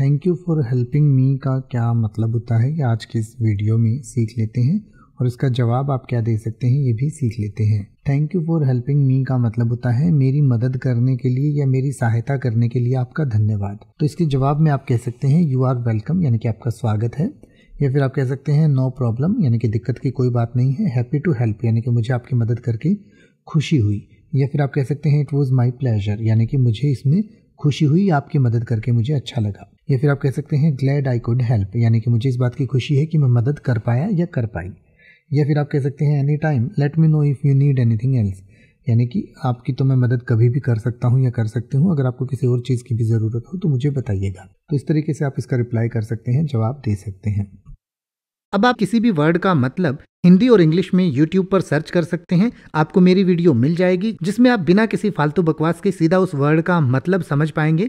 thank you for helping me का क्या मतलब होता है ये आज के इस वीडियो में सीख लेते हैं और इसका जवाब आप क्या दे सकते हैं ये भी सीख लेते हैं thank you for helping me का मतलब होता है मेरी मदद करने के लिए या मेरी सहायता करने के लिए आपका धन्यवाद तो इसके जवाब में आप कह सकते हैं यू आर वेलकम यानी कि आपका स्वागत है या फिर आप कह सकते हैं नो प्रॉब्लम यानी कि दिक्कत की कोई बात नहीं है हैप्पी टू हेल्प यानी कि मुझे आपकी मदद करके खुशी हुई या फिर आप कह सकते हैं इट वॉज़ माई प्लेजर यानी कि मुझे इसमें खुशी हुई आपकी मदद करके मुझे अच्छा लगा या फिर आप कह सकते हैं ग्लैड आई कुड हेल्प यानी कि मुझे इस बात की खुशी है कि मैं मदद कर पाया या कर पाई या फिर आप कह सकते हैं any time let me know if you need anything else यानी कि आपकी तो मैं मदद कभी भी कर सकता हूँ या कर सकती हूँ अगर आपको किसी और चीज़ की भी ज़रूरत हो तो मुझे बताइएगा तो इस तरीके से आप इसका रिप्लाई कर सकते हैं जवाब दे सकते हैं अब आप किसी भी वर्ड का मतलब हिंदी और इंग्लिश में यूट्यूब पर सर्च कर सकते हैं आपको मेरी वीडियो मिल जाएगी जिसमें आप बिना किसी फालतू बकवास के सीधा उस वर्ड का मतलब समझ पाएंगे